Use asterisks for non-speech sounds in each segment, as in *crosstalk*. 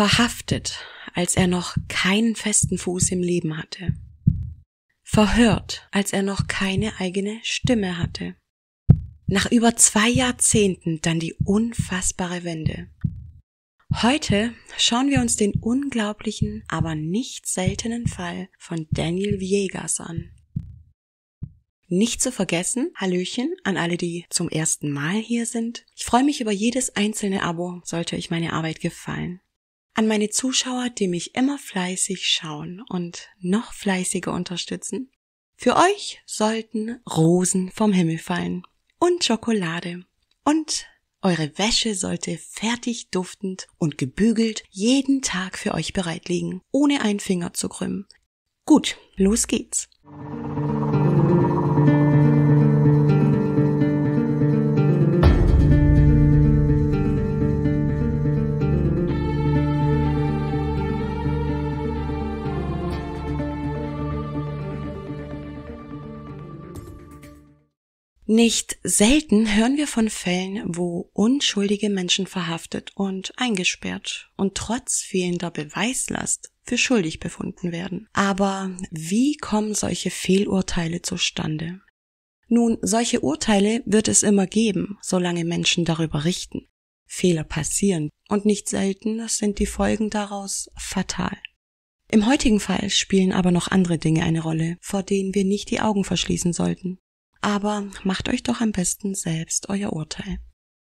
verhaftet, als er noch keinen festen Fuß im Leben hatte, verhört, als er noch keine eigene Stimme hatte. Nach über zwei Jahrzehnten dann die unfassbare Wende. Heute schauen wir uns den unglaublichen, aber nicht seltenen Fall von Daniel Viegas an. Nicht zu vergessen, Hallöchen an alle, die zum ersten Mal hier sind. Ich freue mich über jedes einzelne Abo, sollte euch meine Arbeit gefallen. An meine Zuschauer, die mich immer fleißig schauen und noch fleißiger unterstützen. Für euch sollten Rosen vom Himmel fallen und Schokolade und eure Wäsche sollte fertig duftend und gebügelt jeden Tag für euch bereit liegen, ohne einen Finger zu krümmen. Gut, los geht's. Nicht selten hören wir von Fällen, wo unschuldige Menschen verhaftet und eingesperrt und trotz fehlender Beweislast für schuldig befunden werden. Aber wie kommen solche Fehlurteile zustande? Nun, solche Urteile wird es immer geben, solange Menschen darüber richten. Fehler passieren und nicht selten sind die Folgen daraus fatal. Im heutigen Fall spielen aber noch andere Dinge eine Rolle, vor denen wir nicht die Augen verschließen sollten aber macht euch doch am besten selbst euer Urteil.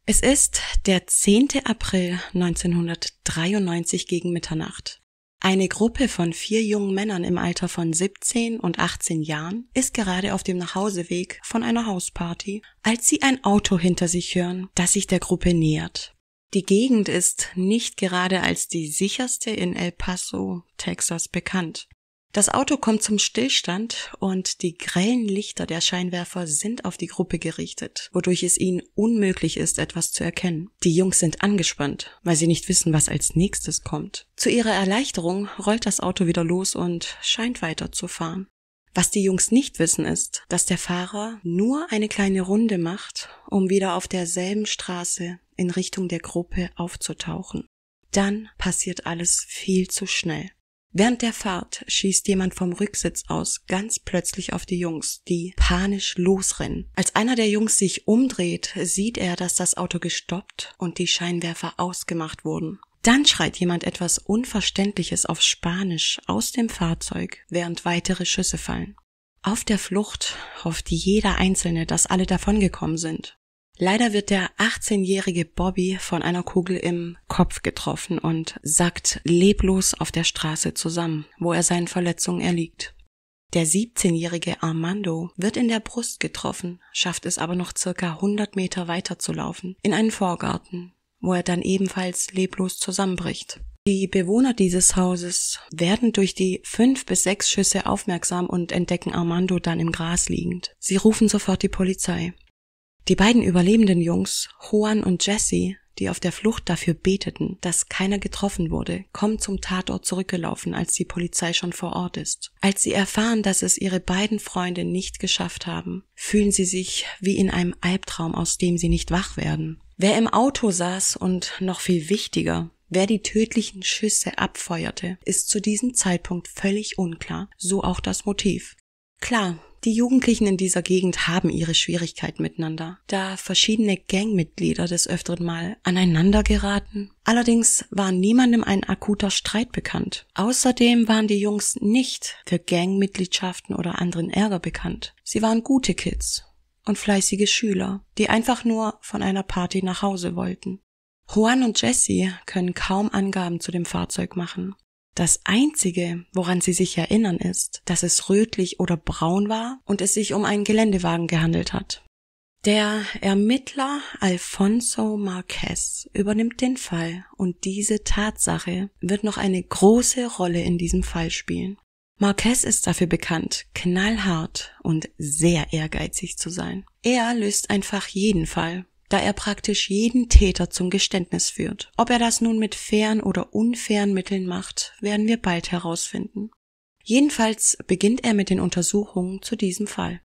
Es ist der 10. April 1993 gegen Mitternacht. Eine Gruppe von vier jungen Männern im Alter von 17 und 18 Jahren ist gerade auf dem Nachhauseweg von einer Hausparty, als sie ein Auto hinter sich hören, das sich der Gruppe nähert. Die Gegend ist nicht gerade als die sicherste in El Paso, Texas bekannt. Das Auto kommt zum Stillstand und die grellen Lichter der Scheinwerfer sind auf die Gruppe gerichtet, wodurch es ihnen unmöglich ist, etwas zu erkennen. Die Jungs sind angespannt, weil sie nicht wissen, was als nächstes kommt. Zu ihrer Erleichterung rollt das Auto wieder los und scheint weiterzufahren. Was die Jungs nicht wissen ist, dass der Fahrer nur eine kleine Runde macht, um wieder auf derselben Straße in Richtung der Gruppe aufzutauchen. Dann passiert alles viel zu schnell. Während der Fahrt schießt jemand vom Rücksitz aus ganz plötzlich auf die Jungs, die panisch losrennen. Als einer der Jungs sich umdreht, sieht er, dass das Auto gestoppt und die Scheinwerfer ausgemacht wurden. Dann schreit jemand etwas Unverständliches auf Spanisch aus dem Fahrzeug, während weitere Schüsse fallen. Auf der Flucht hofft jeder Einzelne, dass alle davongekommen sind. Leider wird der 18-jährige Bobby von einer Kugel im Kopf getroffen und sackt leblos auf der Straße zusammen, wo er seinen Verletzungen erliegt. Der 17-jährige Armando wird in der Brust getroffen, schafft es aber noch circa 100 Meter weiter zu laufen, in einen Vorgarten, wo er dann ebenfalls leblos zusammenbricht. Die Bewohner dieses Hauses werden durch die fünf bis sechs Schüsse aufmerksam und entdecken Armando dann im Gras liegend. Sie rufen sofort die Polizei. Die beiden überlebenden Jungs, Juan und Jesse, die auf der Flucht dafür beteten, dass keiner getroffen wurde, kommen zum Tatort zurückgelaufen, als die Polizei schon vor Ort ist. Als sie erfahren, dass es ihre beiden Freunde nicht geschafft haben, fühlen sie sich wie in einem Albtraum, aus dem sie nicht wach werden. Wer im Auto saß und noch viel wichtiger, Wer die tödlichen Schüsse abfeuerte, ist zu diesem Zeitpunkt völlig unklar, so auch das Motiv. Klar, die Jugendlichen in dieser Gegend haben ihre Schwierigkeiten miteinander, da verschiedene Gangmitglieder des öfteren Mal aneinander geraten. Allerdings war niemandem ein akuter Streit bekannt. Außerdem waren die Jungs nicht für Gangmitgliedschaften oder anderen Ärger bekannt. Sie waren gute Kids und fleißige Schüler, die einfach nur von einer Party nach Hause wollten. Juan und Jesse können kaum Angaben zu dem Fahrzeug machen. Das Einzige, woran sie sich erinnern, ist, dass es rötlich oder braun war und es sich um einen Geländewagen gehandelt hat. Der Ermittler Alfonso Marquez übernimmt den Fall und diese Tatsache wird noch eine große Rolle in diesem Fall spielen. Marquez ist dafür bekannt, knallhart und sehr ehrgeizig zu sein. Er löst einfach jeden Fall, da er praktisch jeden Täter zum Geständnis führt. Ob er das nun mit fairen oder unfairen Mitteln macht, werden wir bald herausfinden. Jedenfalls beginnt er mit den Untersuchungen zu diesem Fall.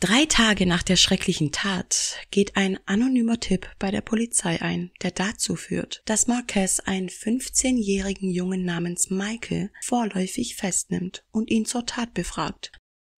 Drei Tage nach der schrecklichen Tat geht ein anonymer Tipp bei der Polizei ein, der dazu führt, dass Marquez einen 15-jährigen Jungen namens Michael vorläufig festnimmt und ihn zur Tat befragt,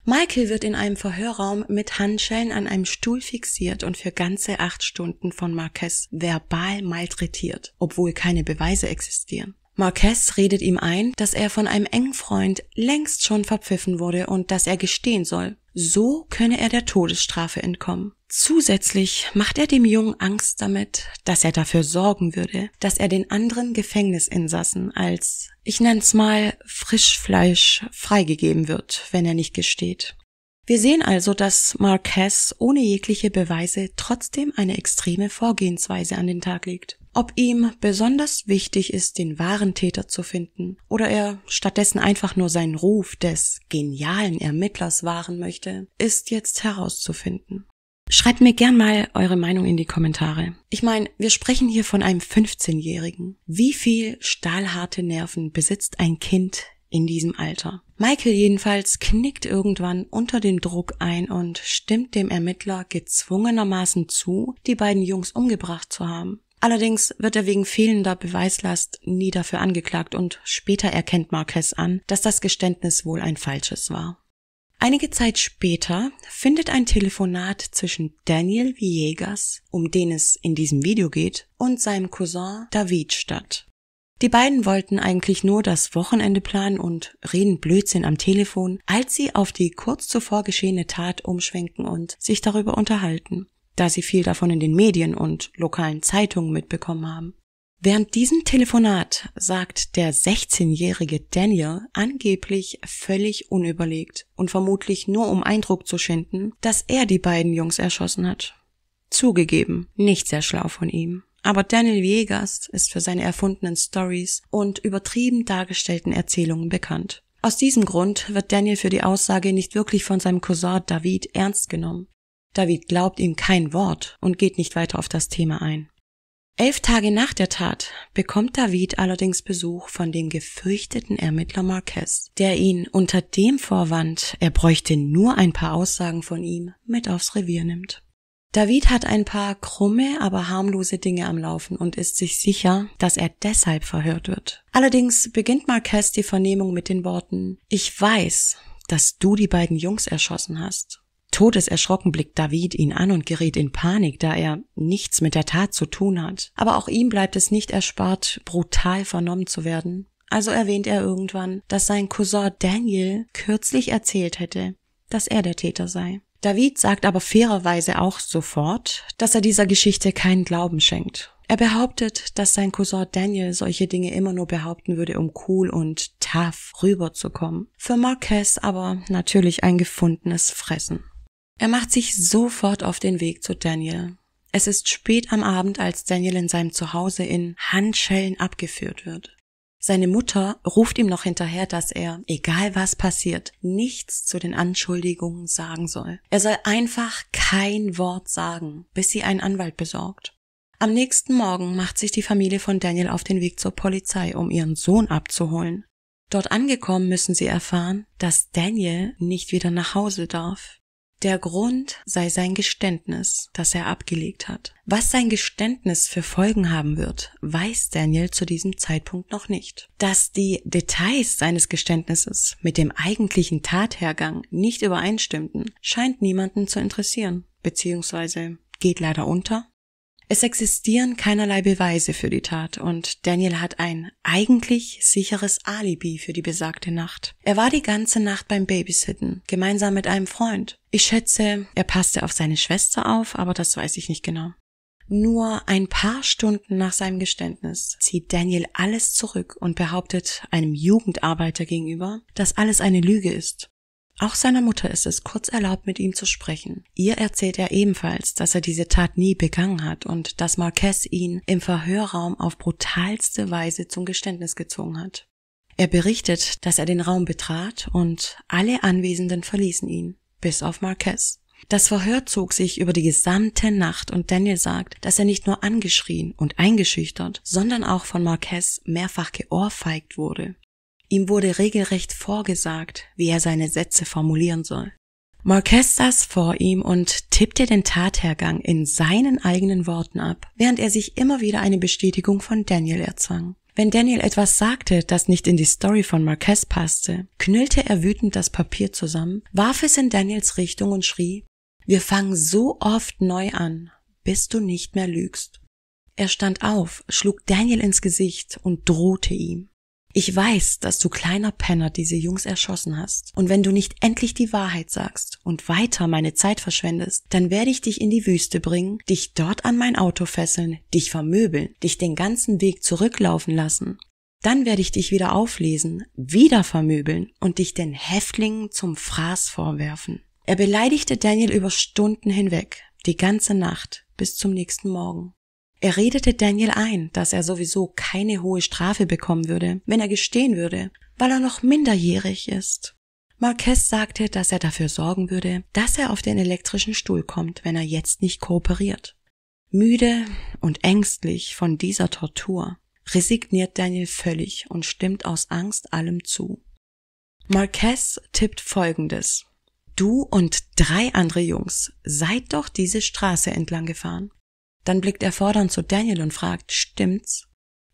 Michael wird in einem Verhörraum mit Handschellen an einem Stuhl fixiert und für ganze acht Stunden von Marquez verbal malträtiert, obwohl keine Beweise existieren. Marquez redet ihm ein, dass er von einem engen Freund längst schon verpfiffen wurde und dass er gestehen soll. So könne er der Todesstrafe entkommen. Zusätzlich macht er dem Jungen Angst damit, dass er dafür sorgen würde, dass er den anderen Gefängnisinsassen als, ich nenn's mal, Frischfleisch freigegeben wird, wenn er nicht gesteht. Wir sehen also, dass Marquez ohne jegliche Beweise trotzdem eine extreme Vorgehensweise an den Tag legt. Ob ihm besonders wichtig ist, den wahren Täter zu finden, oder er stattdessen einfach nur seinen Ruf des genialen Ermittlers wahren möchte, ist jetzt herauszufinden. Schreibt mir gern mal eure Meinung in die Kommentare. Ich meine, wir sprechen hier von einem 15-Jährigen. Wie viel stahlharte Nerven besitzt ein Kind in diesem Alter. Michael jedenfalls knickt irgendwann unter dem Druck ein und stimmt dem Ermittler gezwungenermaßen zu, die beiden Jungs umgebracht zu haben. Allerdings wird er wegen fehlender Beweislast nie dafür angeklagt und später erkennt Marquez an, dass das Geständnis wohl ein falsches war. Einige Zeit später findet ein Telefonat zwischen Daniel Villegas, um den es in diesem Video geht, und seinem Cousin David statt. Die beiden wollten eigentlich nur das Wochenende planen und reden Blödsinn am Telefon, als sie auf die kurz zuvor geschehene Tat umschwenken und sich darüber unterhalten, da sie viel davon in den Medien und lokalen Zeitungen mitbekommen haben. Während diesem Telefonat sagt der 16-jährige Daniel angeblich völlig unüberlegt und vermutlich nur um Eindruck zu schinden, dass er die beiden Jungs erschossen hat. Zugegeben, nicht sehr schlau von ihm. Aber Daniel Viegas ist für seine erfundenen Stories und übertrieben dargestellten Erzählungen bekannt. Aus diesem Grund wird Daniel für die Aussage nicht wirklich von seinem Cousin David ernst genommen. David glaubt ihm kein Wort und geht nicht weiter auf das Thema ein. Elf Tage nach der Tat bekommt David allerdings Besuch von dem gefürchteten Ermittler Marquez, der ihn unter dem Vorwand, er bräuchte nur ein paar Aussagen von ihm, mit aufs Revier nimmt. David hat ein paar krumme, aber harmlose Dinge am Laufen und ist sich sicher, dass er deshalb verhört wird. Allerdings beginnt Marquez die Vernehmung mit den Worten Ich weiß, dass du die beiden Jungs erschossen hast. Todeserschrocken blickt David ihn an und gerät in Panik, da er nichts mit der Tat zu tun hat. Aber auch ihm bleibt es nicht erspart, brutal vernommen zu werden. Also erwähnt er irgendwann, dass sein Cousin Daniel kürzlich erzählt hätte, dass er der Täter sei. David sagt aber fairerweise auch sofort, dass er dieser Geschichte keinen Glauben schenkt. Er behauptet, dass sein Cousin Daniel solche Dinge immer nur behaupten würde, um cool und tough rüberzukommen. Für Marquez aber natürlich ein gefundenes Fressen. Er macht sich sofort auf den Weg zu Daniel. Es ist spät am Abend, als Daniel in seinem Zuhause in Handschellen abgeführt wird. Seine Mutter ruft ihm noch hinterher, dass er, egal was passiert, nichts zu den Anschuldigungen sagen soll. Er soll einfach kein Wort sagen, bis sie einen Anwalt besorgt. Am nächsten Morgen macht sich die Familie von Daniel auf den Weg zur Polizei, um ihren Sohn abzuholen. Dort angekommen müssen sie erfahren, dass Daniel nicht wieder nach Hause darf. Der Grund sei sein Geständnis, das er abgelegt hat. Was sein Geständnis für Folgen haben wird, weiß Daniel zu diesem Zeitpunkt noch nicht. Dass die Details seines Geständnisses mit dem eigentlichen Tathergang nicht übereinstimmten, scheint niemanden zu interessieren, beziehungsweise geht leider unter es existieren keinerlei Beweise für die Tat und Daniel hat ein eigentlich sicheres Alibi für die besagte Nacht. Er war die ganze Nacht beim Babysitten, gemeinsam mit einem Freund. Ich schätze, er passte auf seine Schwester auf, aber das weiß ich nicht genau. Nur ein paar Stunden nach seinem Geständnis zieht Daniel alles zurück und behauptet einem Jugendarbeiter gegenüber, dass alles eine Lüge ist. Auch seiner Mutter ist es kurz erlaubt, mit ihm zu sprechen. Ihr erzählt er ebenfalls, dass er diese Tat nie begangen hat und dass Marquez ihn im Verhörraum auf brutalste Weise zum Geständnis gezogen hat. Er berichtet, dass er den Raum betrat und alle Anwesenden verließen ihn, bis auf Marquez. Das Verhör zog sich über die gesamte Nacht und Daniel sagt, dass er nicht nur angeschrien und eingeschüchtert, sondern auch von Marquez mehrfach geohrfeigt wurde. Ihm wurde regelrecht vorgesagt, wie er seine Sätze formulieren soll. Marquez saß vor ihm und tippte den Tathergang in seinen eigenen Worten ab, während er sich immer wieder eine Bestätigung von Daniel erzwang. Wenn Daniel etwas sagte, das nicht in die Story von Marquez passte, knüllte er wütend das Papier zusammen, warf es in Daniels Richtung und schrie Wir fangen so oft neu an, bis du nicht mehr lügst. Er stand auf, schlug Daniel ins Gesicht und drohte ihm. Ich weiß, dass du kleiner Penner diese Jungs erschossen hast. Und wenn du nicht endlich die Wahrheit sagst und weiter meine Zeit verschwendest, dann werde ich dich in die Wüste bringen, dich dort an mein Auto fesseln, dich vermöbeln, dich den ganzen Weg zurücklaufen lassen. Dann werde ich dich wieder auflesen, wieder vermöbeln und dich den Häftlingen zum Fraß vorwerfen. Er beleidigte Daniel über Stunden hinweg, die ganze Nacht bis zum nächsten Morgen. Er redete Daniel ein, dass er sowieso keine hohe Strafe bekommen würde, wenn er gestehen würde, weil er noch minderjährig ist. Marquez sagte, dass er dafür sorgen würde, dass er auf den elektrischen Stuhl kommt, wenn er jetzt nicht kooperiert. Müde und ängstlich von dieser Tortur resigniert Daniel völlig und stimmt aus Angst allem zu. Marquez tippt folgendes. Du und drei andere Jungs seid doch diese Straße entlang gefahren. Dann blickt er fordernd zu Daniel und fragt, stimmt's?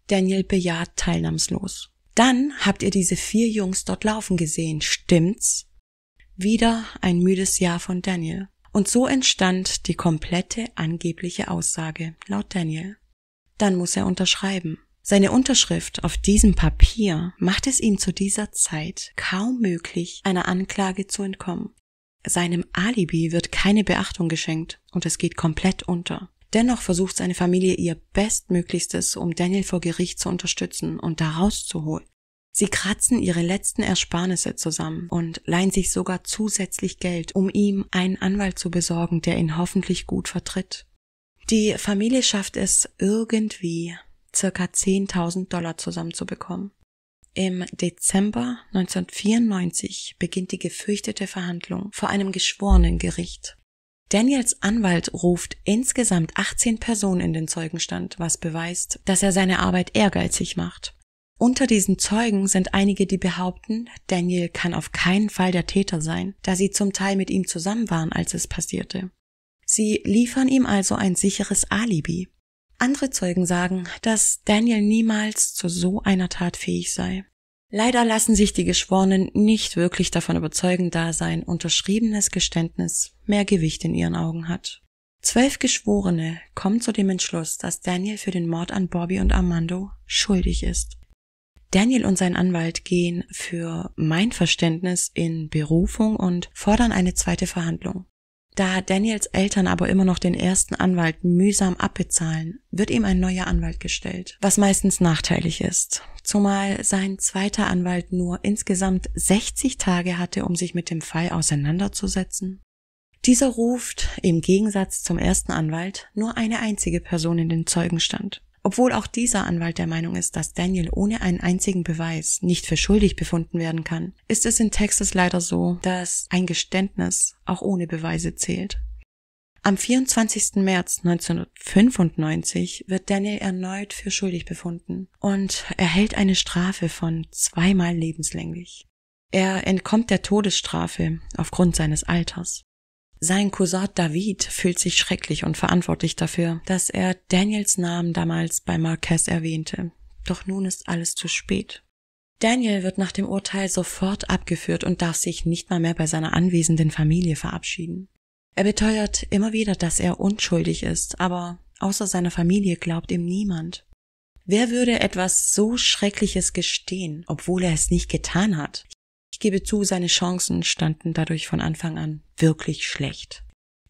Daniel bejaht teilnahmslos. Dann habt ihr diese vier Jungs dort laufen gesehen, stimmt's? Wieder ein müdes Jahr von Daniel. Und so entstand die komplette angebliche Aussage, laut Daniel. Dann muss er unterschreiben. Seine Unterschrift auf diesem Papier macht es ihm zu dieser Zeit kaum möglich, einer Anklage zu entkommen. Seinem Alibi wird keine Beachtung geschenkt und es geht komplett unter. Dennoch versucht seine Familie ihr Bestmöglichstes, um Daniel vor Gericht zu unterstützen und da rauszuholen. Sie kratzen ihre letzten Ersparnisse zusammen und leihen sich sogar zusätzlich Geld, um ihm einen Anwalt zu besorgen, der ihn hoffentlich gut vertritt. Die Familie schafft es irgendwie, circa 10.000 Dollar zusammenzubekommen. Im Dezember 1994 beginnt die gefürchtete Verhandlung vor einem geschworenen Gericht. Daniels Anwalt ruft insgesamt 18 Personen in den Zeugenstand, was beweist, dass er seine Arbeit ehrgeizig macht. Unter diesen Zeugen sind einige, die behaupten, Daniel kann auf keinen Fall der Täter sein, da sie zum Teil mit ihm zusammen waren, als es passierte. Sie liefern ihm also ein sicheres Alibi. Andere Zeugen sagen, dass Daniel niemals zu so einer Tat fähig sei. Leider lassen sich die Geschworenen nicht wirklich davon überzeugen, da sein unterschriebenes Geständnis mehr Gewicht in ihren Augen hat. Zwölf Geschworene kommen zu dem Entschluss, dass Daniel für den Mord an Bobby und Armando schuldig ist. Daniel und sein Anwalt gehen für mein Verständnis in Berufung und fordern eine zweite Verhandlung. Da Daniels Eltern aber immer noch den ersten Anwalt mühsam abbezahlen, wird ihm ein neuer Anwalt gestellt, was meistens nachteilig ist, zumal sein zweiter Anwalt nur insgesamt 60 Tage hatte, um sich mit dem Fall auseinanderzusetzen. Dieser ruft, im Gegensatz zum ersten Anwalt, nur eine einzige Person in den Zeugenstand. Obwohl auch dieser Anwalt der Meinung ist, dass Daniel ohne einen einzigen Beweis nicht für schuldig befunden werden kann, ist es in Texas leider so, dass ein Geständnis auch ohne Beweise zählt. Am 24. März 1995 wird Daniel erneut für schuldig befunden und erhält eine Strafe von zweimal lebenslänglich. Er entkommt der Todesstrafe aufgrund seines Alters. Sein Cousin David fühlt sich schrecklich und verantwortlich dafür, dass er Daniels Namen damals bei Marquez erwähnte. Doch nun ist alles zu spät. Daniel wird nach dem Urteil sofort abgeführt und darf sich nicht mal mehr bei seiner anwesenden Familie verabschieden. Er beteuert immer wieder, dass er unschuldig ist, aber außer seiner Familie glaubt ihm niemand. Wer würde etwas so Schreckliches gestehen, obwohl er es nicht getan hat? Ich gebe zu, seine Chancen standen dadurch von Anfang an wirklich schlecht.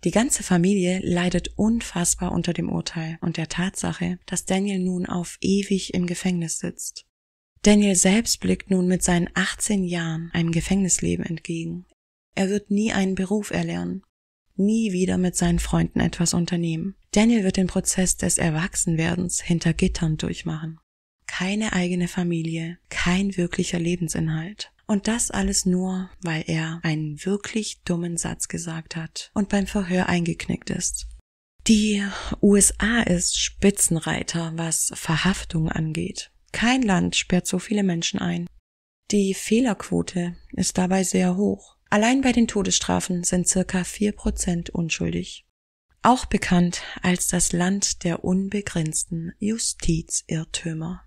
Die ganze Familie leidet unfassbar unter dem Urteil und der Tatsache, dass Daniel nun auf ewig im Gefängnis sitzt. Daniel selbst blickt nun mit seinen 18 Jahren einem Gefängnisleben entgegen. Er wird nie einen Beruf erlernen, nie wieder mit seinen Freunden etwas unternehmen. Daniel wird den Prozess des Erwachsenwerdens hinter Gittern durchmachen. Keine eigene Familie, kein wirklicher Lebensinhalt. Und das alles nur, weil er einen wirklich dummen Satz gesagt hat und beim Verhör eingeknickt ist. Die USA ist Spitzenreiter, was Verhaftung angeht. Kein Land sperrt so viele Menschen ein. Die Fehlerquote ist dabei sehr hoch. Allein bei den Todesstrafen sind circa vier Prozent unschuldig. Auch bekannt als das Land der unbegrenzten Justizirrtümer.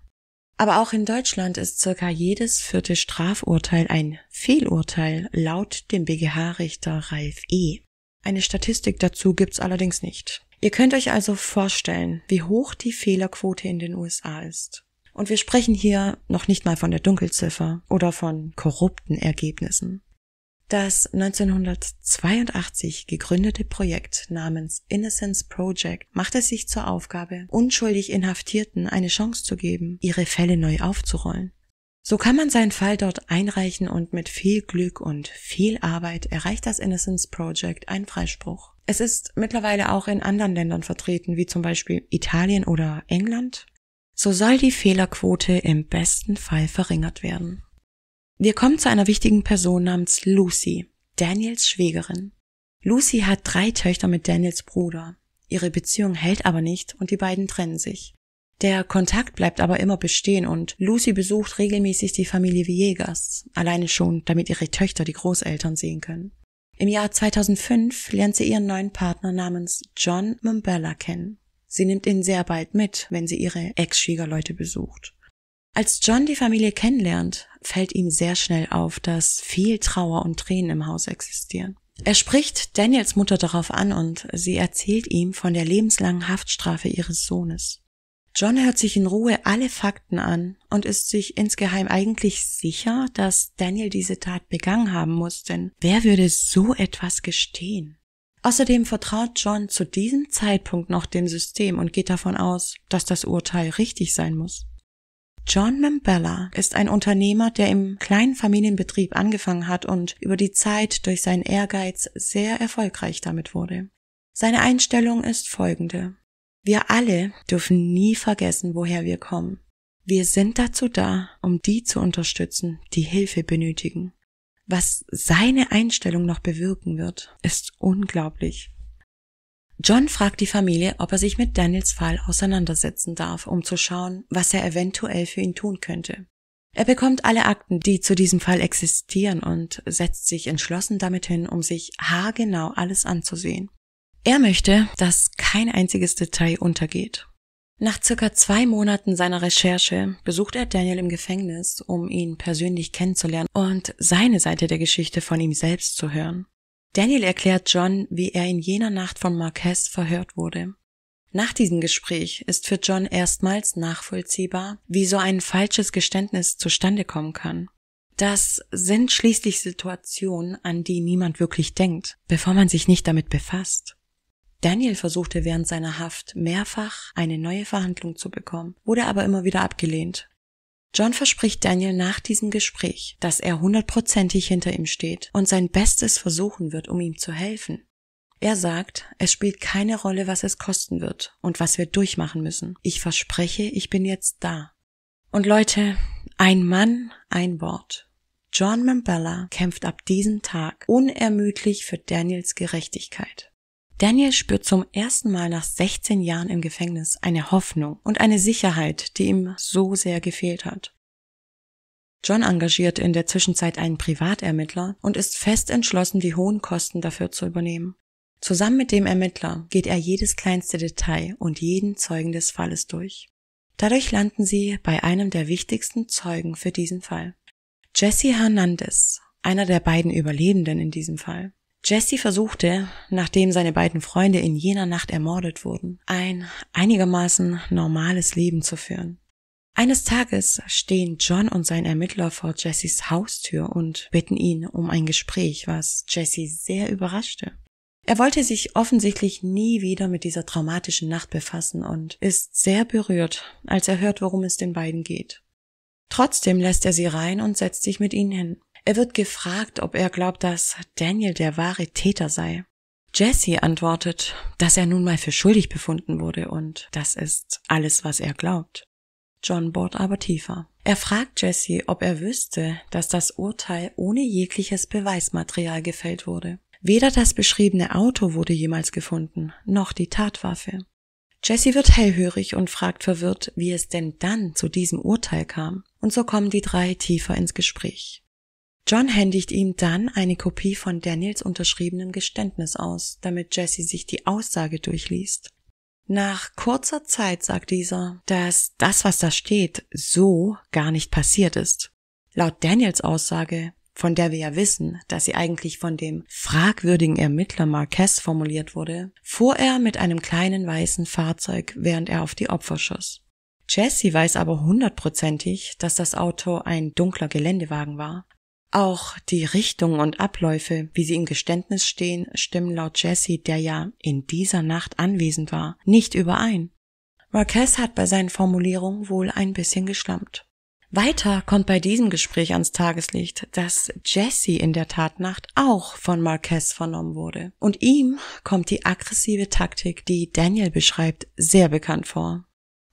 Aber auch in Deutschland ist circa jedes vierte Strafurteil ein Fehlurteil laut dem BGH-Richter Ralf E. Eine Statistik dazu gibt's allerdings nicht. Ihr könnt euch also vorstellen, wie hoch die Fehlerquote in den USA ist. Und wir sprechen hier noch nicht mal von der Dunkelziffer oder von korrupten Ergebnissen. Das 1982 gegründete Projekt namens Innocence Project machte sich zur Aufgabe, unschuldig Inhaftierten eine Chance zu geben, ihre Fälle neu aufzurollen. So kann man seinen Fall dort einreichen und mit viel Glück und viel Arbeit erreicht das Innocence Project einen Freispruch. Es ist mittlerweile auch in anderen Ländern vertreten, wie zum Beispiel Italien oder England. So soll die Fehlerquote im besten Fall verringert werden. Wir kommen zu einer wichtigen Person namens Lucy, Daniels Schwägerin. Lucy hat drei Töchter mit Daniels Bruder. Ihre Beziehung hält aber nicht und die beiden trennen sich. Der Kontakt bleibt aber immer bestehen und Lucy besucht regelmäßig die Familie Villegas, alleine schon, damit ihre Töchter die Großeltern sehen können. Im Jahr 2005 lernt sie ihren neuen Partner namens John Mumbella kennen. Sie nimmt ihn sehr bald mit, wenn sie ihre Ex-Schwiegerleute besucht. Als John die Familie kennenlernt, fällt ihm sehr schnell auf, dass viel Trauer und Tränen im Haus existieren. Er spricht Daniels Mutter darauf an und sie erzählt ihm von der lebenslangen Haftstrafe ihres Sohnes. John hört sich in Ruhe alle Fakten an und ist sich insgeheim eigentlich sicher, dass Daniel diese Tat begangen haben muss, denn wer würde so etwas gestehen? Außerdem vertraut John zu diesem Zeitpunkt noch dem System und geht davon aus, dass das Urteil richtig sein muss. John Mambella ist ein Unternehmer, der im kleinen Familienbetrieb angefangen hat und über die Zeit durch seinen Ehrgeiz sehr erfolgreich damit wurde. Seine Einstellung ist folgende. Wir alle dürfen nie vergessen, woher wir kommen. Wir sind dazu da, um die zu unterstützen, die Hilfe benötigen. Was seine Einstellung noch bewirken wird, ist unglaublich. John fragt die Familie, ob er sich mit Daniels Fall auseinandersetzen darf, um zu schauen, was er eventuell für ihn tun könnte. Er bekommt alle Akten, die zu diesem Fall existieren und setzt sich entschlossen damit hin, um sich haargenau alles anzusehen. Er möchte, dass kein einziges Detail untergeht. Nach circa zwei Monaten seiner Recherche besucht er Daniel im Gefängnis, um ihn persönlich kennenzulernen und seine Seite der Geschichte von ihm selbst zu hören. Daniel erklärt John, wie er in jener Nacht von Marquez verhört wurde. Nach diesem Gespräch ist für John erstmals nachvollziehbar, wie so ein falsches Geständnis zustande kommen kann. Das sind schließlich Situationen, an die niemand wirklich denkt, bevor man sich nicht damit befasst. Daniel versuchte während seiner Haft mehrfach eine neue Verhandlung zu bekommen, wurde aber immer wieder abgelehnt. John verspricht Daniel nach diesem Gespräch, dass er hundertprozentig hinter ihm steht und sein Bestes versuchen wird, um ihm zu helfen. Er sagt, es spielt keine Rolle, was es kosten wird und was wir durchmachen müssen. Ich verspreche, ich bin jetzt da. Und Leute, ein Mann, ein Wort. John Mambella kämpft ab diesem Tag unermüdlich für Daniels Gerechtigkeit. Daniel spürt zum ersten Mal nach 16 Jahren im Gefängnis eine Hoffnung und eine Sicherheit, die ihm so sehr gefehlt hat. John engagiert in der Zwischenzeit einen Privatermittler und ist fest entschlossen, die hohen Kosten dafür zu übernehmen. Zusammen mit dem Ermittler geht er jedes kleinste Detail und jeden Zeugen des Falles durch. Dadurch landen sie bei einem der wichtigsten Zeugen für diesen Fall. Jesse Hernandez, einer der beiden Überlebenden in diesem Fall. Jesse versuchte, nachdem seine beiden Freunde in jener Nacht ermordet wurden, ein einigermaßen normales Leben zu führen. Eines Tages stehen John und sein Ermittler vor Jessys Haustür und bitten ihn um ein Gespräch, was Jesse sehr überraschte. Er wollte sich offensichtlich nie wieder mit dieser traumatischen Nacht befassen und ist sehr berührt, als er hört, worum es den beiden geht. Trotzdem lässt er sie rein und setzt sich mit ihnen hin. Er wird gefragt, ob er glaubt, dass Daniel der wahre Täter sei. Jesse antwortet, dass er nun mal für schuldig befunden wurde und das ist alles, was er glaubt. John bohrt aber tiefer. Er fragt Jesse, ob er wüsste, dass das Urteil ohne jegliches Beweismaterial gefällt wurde. Weder das beschriebene Auto wurde jemals gefunden, noch die Tatwaffe. Jesse wird hellhörig und fragt verwirrt, wie es denn dann zu diesem Urteil kam. Und so kommen die drei tiefer ins Gespräch. John händigt ihm dann eine Kopie von Daniels unterschriebenem Geständnis aus, damit Jesse sich die Aussage durchliest. Nach kurzer Zeit sagt dieser, dass das, was da steht, so gar nicht passiert ist. Laut Daniels Aussage, von der wir ja wissen, dass sie eigentlich von dem fragwürdigen Ermittler Marquez formuliert wurde, fuhr er mit einem kleinen weißen Fahrzeug, während er auf die Opfer schoss. Jesse weiß aber hundertprozentig, dass das Auto ein dunkler Geländewagen war, auch die Richtung und Abläufe, wie sie im Geständnis stehen, stimmen laut Jesse, der ja in dieser Nacht anwesend war, nicht überein. Marquez hat bei seinen Formulierungen wohl ein bisschen geschlampt. Weiter kommt bei diesem Gespräch ans Tageslicht, dass Jesse in der Tatnacht auch von Marquez vernommen wurde. Und ihm kommt die aggressive Taktik, die Daniel beschreibt, sehr bekannt vor.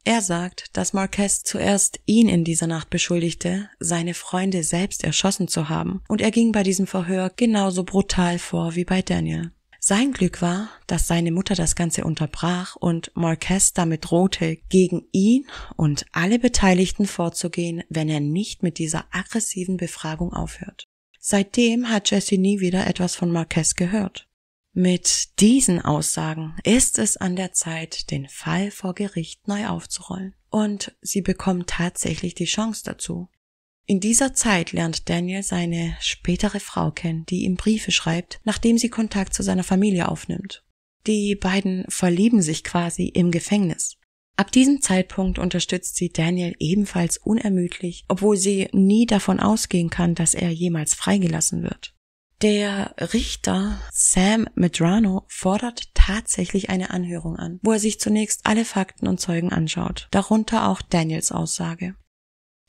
Er sagt, dass Marquez zuerst ihn in dieser Nacht beschuldigte, seine Freunde selbst erschossen zu haben, und er ging bei diesem Verhör genauso brutal vor wie bei Daniel. Sein Glück war, dass seine Mutter das Ganze unterbrach und Marquez damit drohte, gegen ihn und alle Beteiligten vorzugehen, wenn er nicht mit dieser aggressiven Befragung aufhört. Seitdem hat Jesse nie wieder etwas von Marquez gehört. Mit diesen Aussagen ist es an der Zeit, den Fall vor Gericht neu aufzurollen. Und sie bekommt tatsächlich die Chance dazu. In dieser Zeit lernt Daniel seine spätere Frau kennen, die ihm Briefe schreibt, nachdem sie Kontakt zu seiner Familie aufnimmt. Die beiden verlieben sich quasi im Gefängnis. Ab diesem Zeitpunkt unterstützt sie Daniel ebenfalls unermüdlich, obwohl sie nie davon ausgehen kann, dass er jemals freigelassen wird. Der Richter Sam Medrano fordert tatsächlich eine Anhörung an, wo er sich zunächst alle Fakten und Zeugen anschaut, darunter auch Daniels Aussage.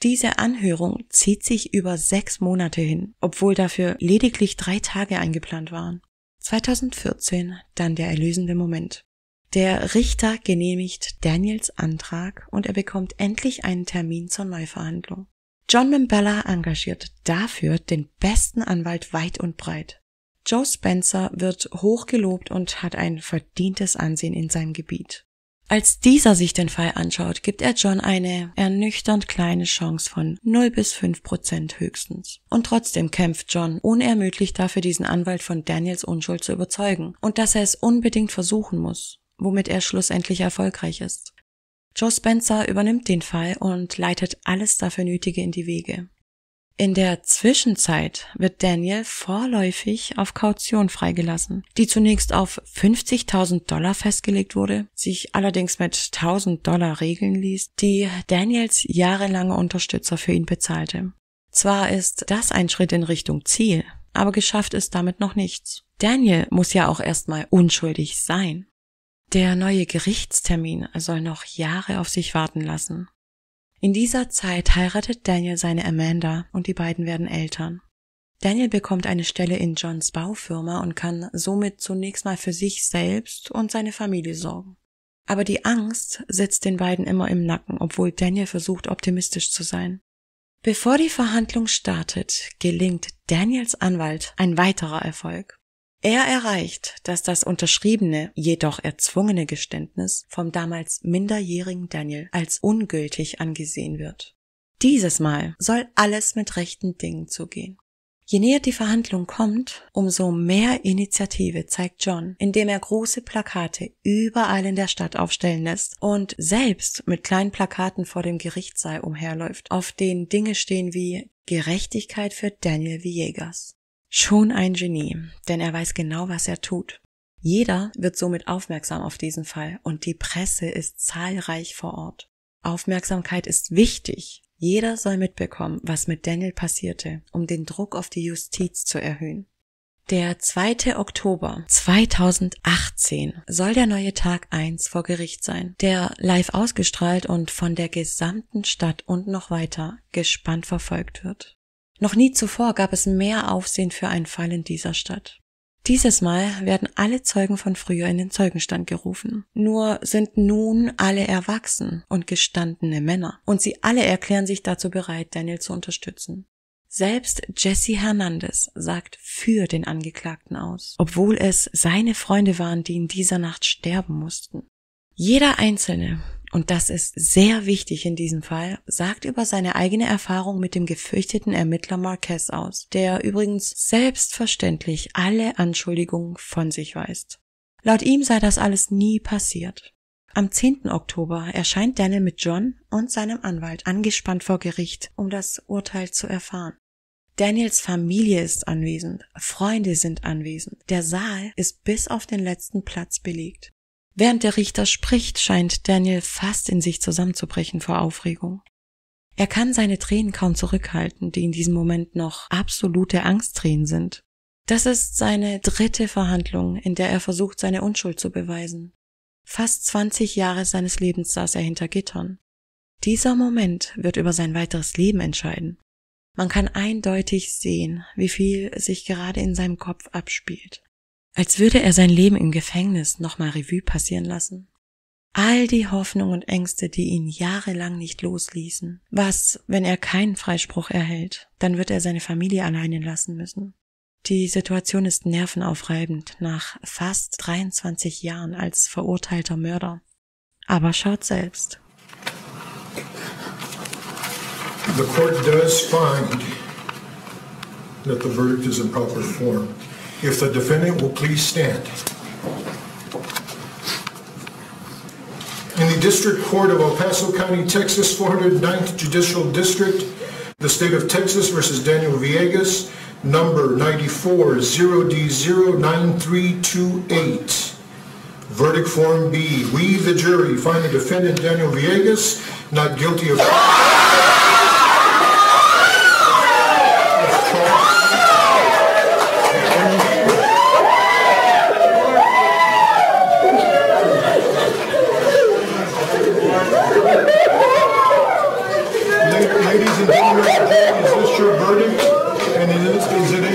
Diese Anhörung zieht sich über sechs Monate hin, obwohl dafür lediglich drei Tage eingeplant waren. 2014 dann der erlösende Moment. Der Richter genehmigt Daniels Antrag und er bekommt endlich einen Termin zur Neuverhandlung. John Mimbella engagiert dafür den besten Anwalt weit und breit. Joe Spencer wird hochgelobt und hat ein verdientes Ansehen in seinem Gebiet. Als dieser sich den Fall anschaut, gibt er John eine ernüchternd kleine Chance von 0 bis 5 Prozent höchstens. Und trotzdem kämpft John unermüdlich dafür, diesen Anwalt von Daniels Unschuld zu überzeugen und dass er es unbedingt versuchen muss, womit er schlussendlich erfolgreich ist. Joe Spencer übernimmt den Fall und leitet alles dafür Nötige in die Wege. In der Zwischenzeit wird Daniel vorläufig auf Kaution freigelassen, die zunächst auf 50.000 Dollar festgelegt wurde, sich allerdings mit 1.000 Dollar regeln ließ, die Daniels jahrelange Unterstützer für ihn bezahlte. Zwar ist das ein Schritt in Richtung Ziel, aber geschafft ist damit noch nichts. Daniel muss ja auch erstmal unschuldig sein. Der neue Gerichtstermin soll noch Jahre auf sich warten lassen. In dieser Zeit heiratet Daniel seine Amanda und die beiden werden Eltern. Daniel bekommt eine Stelle in Johns Baufirma und kann somit zunächst mal für sich selbst und seine Familie sorgen. Aber die Angst sitzt den beiden immer im Nacken, obwohl Daniel versucht, optimistisch zu sein. Bevor die Verhandlung startet, gelingt Daniels Anwalt ein weiterer Erfolg. Er erreicht, dass das unterschriebene, jedoch erzwungene Geständnis vom damals minderjährigen Daniel als ungültig angesehen wird. Dieses Mal soll alles mit rechten Dingen zugehen. Je näher die Verhandlung kommt, umso mehr Initiative zeigt John, indem er große Plakate überall in der Stadt aufstellen lässt und selbst mit kleinen Plakaten vor dem Gerichtssaal umherläuft, auf denen Dinge stehen wie Gerechtigkeit für Daniel Villegas schon ein Genie, denn er weiß genau, was er tut. Jeder wird somit aufmerksam auf diesen Fall und die Presse ist zahlreich vor Ort. Aufmerksamkeit ist wichtig. Jeder soll mitbekommen, was mit Daniel passierte, um den Druck auf die Justiz zu erhöhen. Der 2. Oktober 2018 soll der neue Tag 1 vor Gericht sein, der live ausgestrahlt und von der gesamten Stadt und noch weiter gespannt verfolgt wird. Noch nie zuvor gab es mehr Aufsehen für einen Fall in dieser Stadt. Dieses Mal werden alle Zeugen von früher in den Zeugenstand gerufen. Nur sind nun alle erwachsen und gestandene Männer. Und sie alle erklären sich dazu bereit, Daniel zu unterstützen. Selbst Jesse Hernandez sagt für den Angeklagten aus, obwohl es seine Freunde waren, die in dieser Nacht sterben mussten. Jeder Einzelne und das ist sehr wichtig in diesem Fall, sagt über seine eigene Erfahrung mit dem gefürchteten Ermittler Marquez aus, der übrigens selbstverständlich alle Anschuldigungen von sich weist. Laut ihm sei das alles nie passiert. Am 10. Oktober erscheint Daniel mit John und seinem Anwalt angespannt vor Gericht, um das Urteil zu erfahren. Daniels Familie ist anwesend, Freunde sind anwesend, der Saal ist bis auf den letzten Platz belegt. Während der Richter spricht, scheint Daniel fast in sich zusammenzubrechen vor Aufregung. Er kann seine Tränen kaum zurückhalten, die in diesem Moment noch absolute Angsttränen sind. Das ist seine dritte Verhandlung, in der er versucht, seine Unschuld zu beweisen. Fast 20 Jahre seines Lebens saß er hinter Gittern. Dieser Moment wird über sein weiteres Leben entscheiden. Man kann eindeutig sehen, wie viel sich gerade in seinem Kopf abspielt als würde er sein Leben im Gefängnis nochmal Revue passieren lassen. All die Hoffnung und Ängste, die ihn jahrelang nicht losließen. Was, wenn er keinen Freispruch erhält? Dann wird er seine Familie alleine lassen müssen. Die Situation ist nervenaufreibend nach fast 23 Jahren als verurteilter Mörder. Aber schaut selbst. The court does find that the verdict is in proper form. If the defendant will please stand. In the District Court of El Paso County, Texas, 409th Judicial District, the State of Texas versus Daniel Villegas, number 940 d 9328 Verdict Form B. We, the jury, find the defendant Daniel Villegas not guilty of...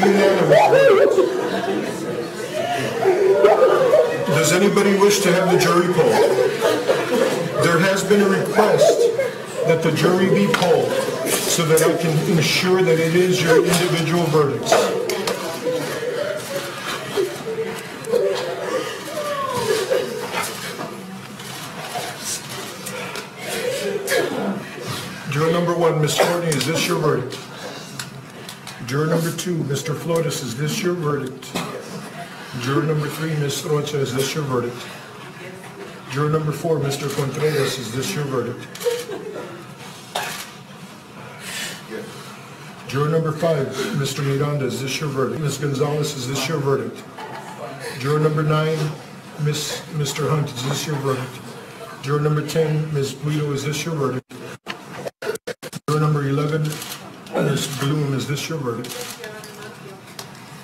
unanimous. *laughs* Does anybody wish to have the jury polled? There has been a request that the jury be polled so that I can ensure that it is your individual verdicts. Juror number one, Ms. Courtney, is this your verdict? Juror number two, Mr. Flores, is this your verdict? Juror number three, Ms. Rocha, is this your verdict? Juror number four, Mr. Contreras, is this your verdict? Juror number five, Mr. Miranda, is this your verdict? Ms. Gonzalez, is this your verdict? Juror number nine, Ms. Mr. Hunt, is this your verdict? Juror number 10, Ms. Guido, is this your verdict? Ms. Bloom, is this your verdict?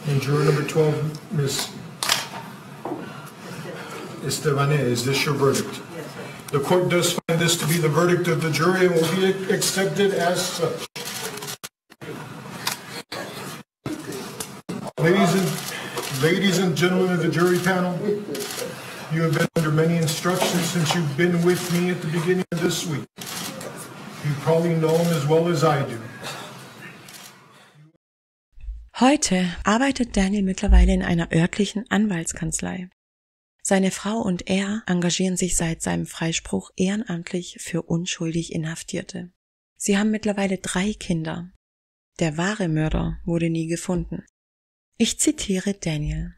And juror number 12, Ms. Estevane, is this your verdict? The court does find this to be the verdict of the jury and will be accepted as such. Ladies and, ladies and gentlemen of the jury panel, you have been under many instructions since you've been with me at the beginning of this week. You probably know them as well as I do. Heute arbeitet Daniel mittlerweile in einer örtlichen Anwaltskanzlei. Seine Frau und er engagieren sich seit seinem Freispruch ehrenamtlich für unschuldig Inhaftierte. Sie haben mittlerweile drei Kinder. Der wahre Mörder wurde nie gefunden. Ich zitiere Daniel.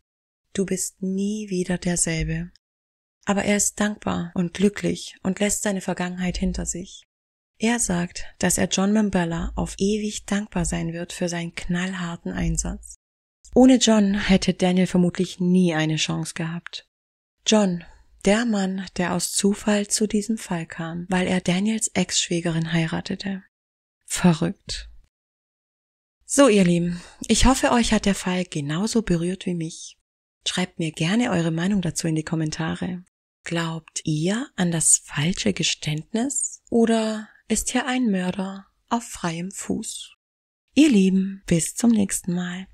Du bist nie wieder derselbe. Aber er ist dankbar und glücklich und lässt seine Vergangenheit hinter sich. Er sagt, dass er John Mambella auf ewig dankbar sein wird für seinen knallharten Einsatz. Ohne John hätte Daniel vermutlich nie eine Chance gehabt. John, der Mann, der aus Zufall zu diesem Fall kam, weil er Daniels Ex-Schwägerin heiratete. Verrückt. So, ihr Lieben, ich hoffe, euch hat der Fall genauso berührt wie mich. Schreibt mir gerne eure Meinung dazu in die Kommentare. Glaubt ihr an das falsche Geständnis? Oder ist hier ein Mörder auf freiem Fuß. Ihr Lieben, bis zum nächsten Mal.